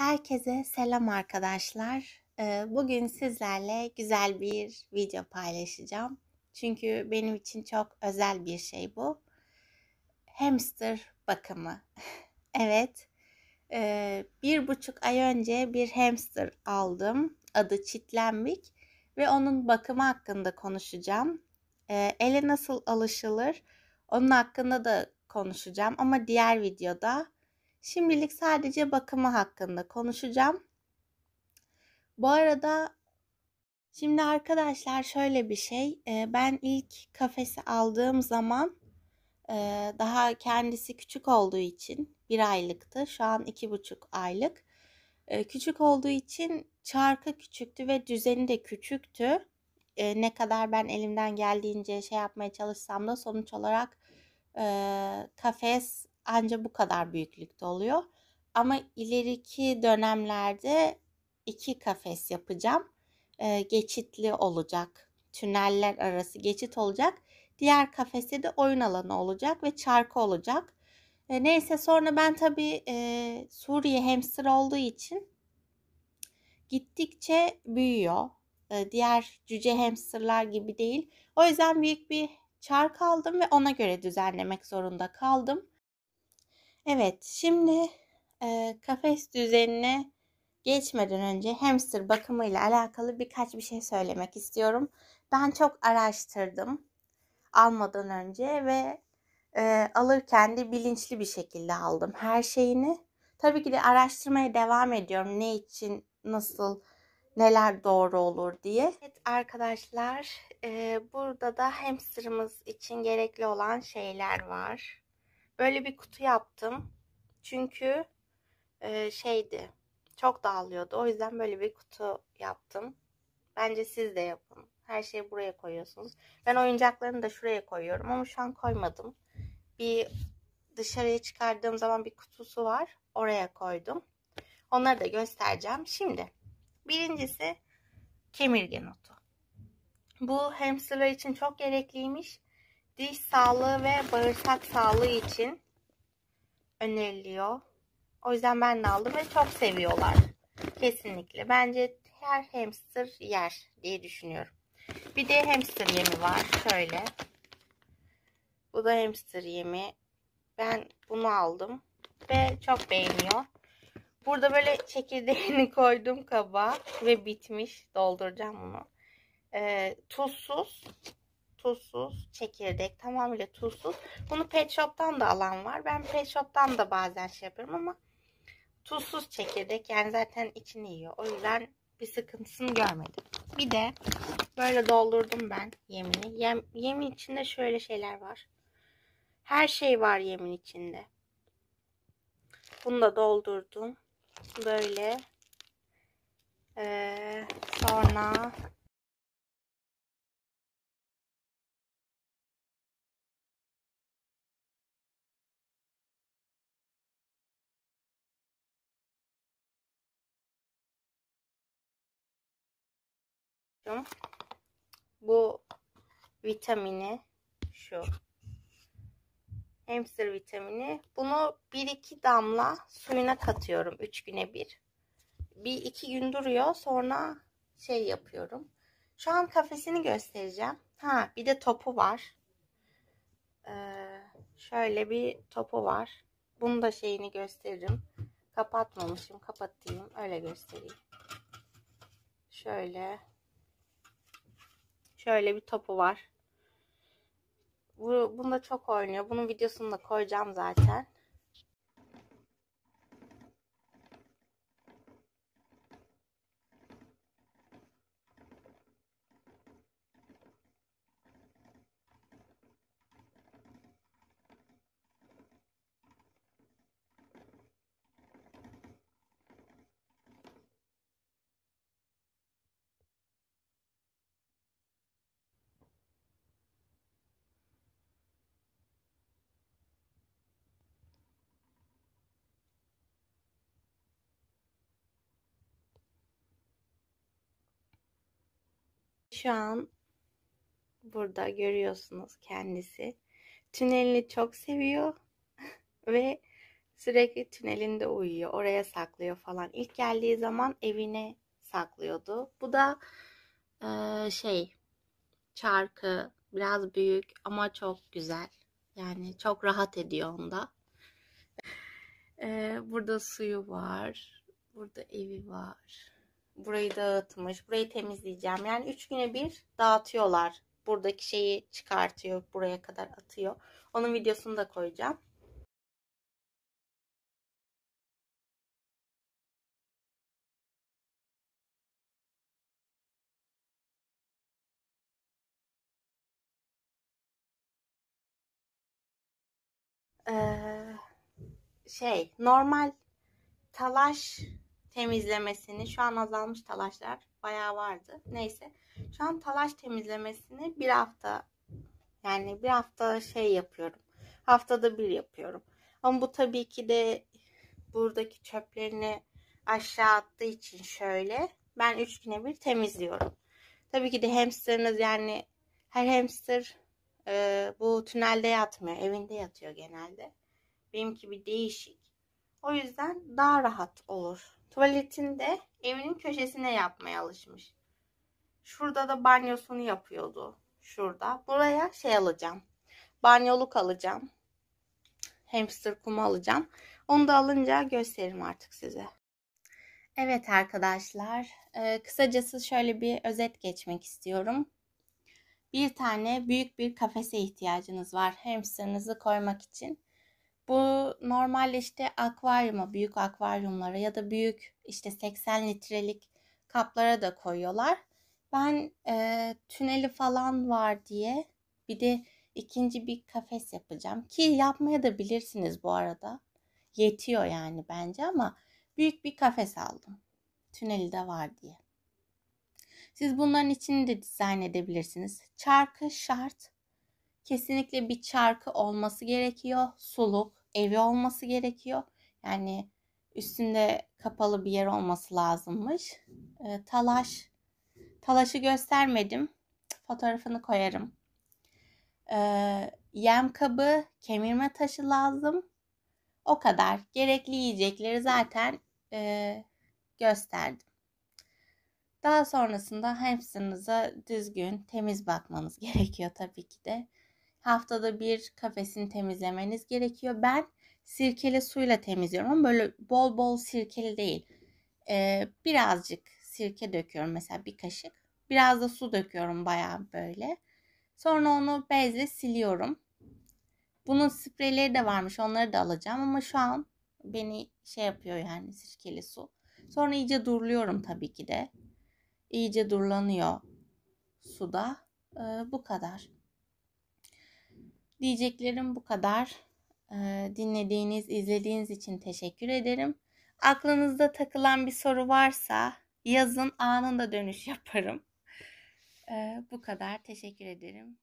Herkese selam arkadaşlar. Bugün sizlerle güzel bir video paylaşacağım. Çünkü benim için çok özel bir şey bu. Hamster bakımı. evet, bir buçuk ay önce bir hamster aldım. Adı Çitlenmik ve onun bakımı hakkında konuşacağım. Ele nasıl alışılır onun hakkında da konuşacağım ama diğer videoda Şimdilik sadece bakımı hakkında konuşacağım. Bu arada şimdi arkadaşlar şöyle bir şey. Ben ilk kafesi aldığım zaman daha kendisi küçük olduğu için bir aylıktı. Şu an iki buçuk aylık. Küçük olduğu için çarkı küçüktü ve düzeni de küçüktü. Ne kadar ben elimden geldiğince şey yapmaya çalışsam da sonuç olarak kafes ancak bu kadar büyüklükte oluyor. Ama ileriki dönemlerde iki kafes yapacağım. Ee, geçitli olacak. Tüneller arası geçit olacak. Diğer kafeste de oyun alanı olacak ve çarkı olacak. E, neyse sonra ben tabii e, Suriye hamster olduğu için gittikçe büyüyor. E, diğer cüce hamsterlar gibi değil. O yüzden büyük bir çark aldım ve ona göre düzenlemek zorunda kaldım. Evet şimdi e, kafes düzenine geçmeden önce hamster bakımıyla alakalı birkaç bir şey söylemek istiyorum. Ben çok araştırdım almadan önce ve e, alırken de bilinçli bir şekilde aldım her şeyini. Tabii ki de araştırmaya devam ediyorum ne için nasıl neler doğru olur diye. Evet arkadaşlar e, burada da hamsterımız için gerekli olan şeyler var. Öyle bir kutu yaptım. Çünkü e, şeydi. Çok dağılıyordu. O yüzden böyle bir kutu yaptım. Bence siz de yapın. Her şeyi buraya koyuyorsunuz. Ben oyuncaklarını da şuraya koyuyorum ama şu an koymadım. Bir dışarıya çıkardığım zaman bir kutusu var. Oraya koydum. Onları da göstereceğim. Şimdi birincisi kemirgen otu. Bu hamsterlar için çok gerekliymiş diş sağlığı ve bağırsak sağlığı için öneriliyor. O yüzden ben de aldım ve çok seviyorlar. Kesinlikle. Bence her hamster yer diye düşünüyorum. Bir de hamster yemi var. Şöyle. Bu da hamster yemi. Ben bunu aldım. Ve çok beğeniyor. Burada böyle çekirdeğini koydum kaba. Ve bitmiş. Dolduracağım bunu. Ee, tuzsuz tuzsuz, çekirdek tamamıyla tuzsuz. Bunu pet shop'tan da alan var. Ben pet shop'tan da bazen şey yapıyorum ama tuzsuz çekirdek yani zaten içini yiyor. O yüzden bir sıkıntısını görmedim. Bir de böyle doldurdum ben yemini. Yem, yemin içinde şöyle şeyler var. Her şey var yemin içinde. Bunu da doldurdum. Böyle. Ee, sonra koymuştum. Bu vitamini şu. Hamster vitamini. Bunu 1-2 damla suyuna katıyorum 3 güne bir. Bir iki gün duruyor. Sonra şey yapıyorum. Şu an kafesini göstereceğim. Ha bir de topu var. Ee, şöyle bir topu var. Bunu da şeyini gösteririm. Kapatmamışım. Kapatayım. Öyle göstereyim. Şöyle. Şöyle bir topu var. Bu, bunda çok oynuyor. Bunun videosunu da koyacağım zaten. şu an burada görüyorsunuz kendisi. Tünelini çok seviyor ve sürekli tünelinde uyuyor. Oraya saklıyor falan. İlk geldiği zaman evine saklıyordu. Bu da e, şey çarkı biraz büyük ama çok güzel. Yani çok rahat ediyor onda. E, burada suyu var. Burada evi var. Burayı dağıtmış. Burayı temizleyeceğim. Yani üç güne bir dağıtıyorlar. Buradaki şeyi çıkartıyor. Buraya kadar atıyor. Onun videosunu da koyacağım. Ee, şey normal talaş temizlemesini şu an azalmış talaşlar bayağı vardı. Neyse şu an talaş temizlemesini bir hafta yani bir hafta şey yapıyorum. Haftada bir yapıyorum. Ama bu tabii ki de buradaki çöplerini aşağı attığı için şöyle ben üç güne bir temizliyorum. Tabii ki de hamsterınız yani her hamster e, bu tünelde yatmıyor. Evinde yatıyor genelde. Benimki bir değişik. O yüzden daha rahat olur. Tuvaletini de evinin köşesine yapmaya alışmış. Şurada da banyosunu yapıyordu. Şurada. Buraya şey alacağım. Banyoluk alacağım. Hamster kumu alacağım. Onu da alınca gösteririm artık size. Evet arkadaşlar. E, kısacası şöyle bir özet geçmek istiyorum. Bir tane büyük bir kafese ihtiyacınız var hamsterınızı koymak için. Bu normalde işte akvaryuma, büyük akvaryumlara ya da büyük işte 80 litrelik kaplara da koyuyorlar. Ben e, tüneli falan var diye bir de ikinci bir kafes yapacağım. Ki yapmaya da bilirsiniz bu arada. Yetiyor yani bence ama büyük bir kafes aldım. Tüneli de var diye. Siz bunların içini de dizayn edebilirsiniz. Çarkı şart. Kesinlikle bir çarkı olması gerekiyor. Suluk, evi olması gerekiyor. Yani üstünde kapalı bir yer olması lazımmış. E, talaş. Talaşı göstermedim. Fotoğrafını koyarım. E, yem kabı, kemirme taşı lazım. O kadar. Gerekli yiyecekleri zaten e, gösterdim. Daha sonrasında hepsinize düzgün, temiz bakmanız gerekiyor tabii ki de haftada bir kafesini temizlemeniz gerekiyor. Ben sirkeli suyla temizliyorum ama böyle bol bol sirkeli değil. Ee, birazcık sirke döküyorum mesela bir kaşık. Biraz da su döküyorum bayağı böyle. Sonra onu bezle siliyorum. Bunun spreyleri de varmış onları da alacağım ama şu an beni şey yapıyor yani sirkeli su. Sonra iyice durluyorum tabii ki de. İyice durlanıyor suda. Ee, bu kadar. Diyeceklerim bu kadar. Ee, dinlediğiniz, izlediğiniz için teşekkür ederim. Aklınızda takılan bir soru varsa yazın anında dönüş yaparım. Ee, bu kadar. Teşekkür ederim.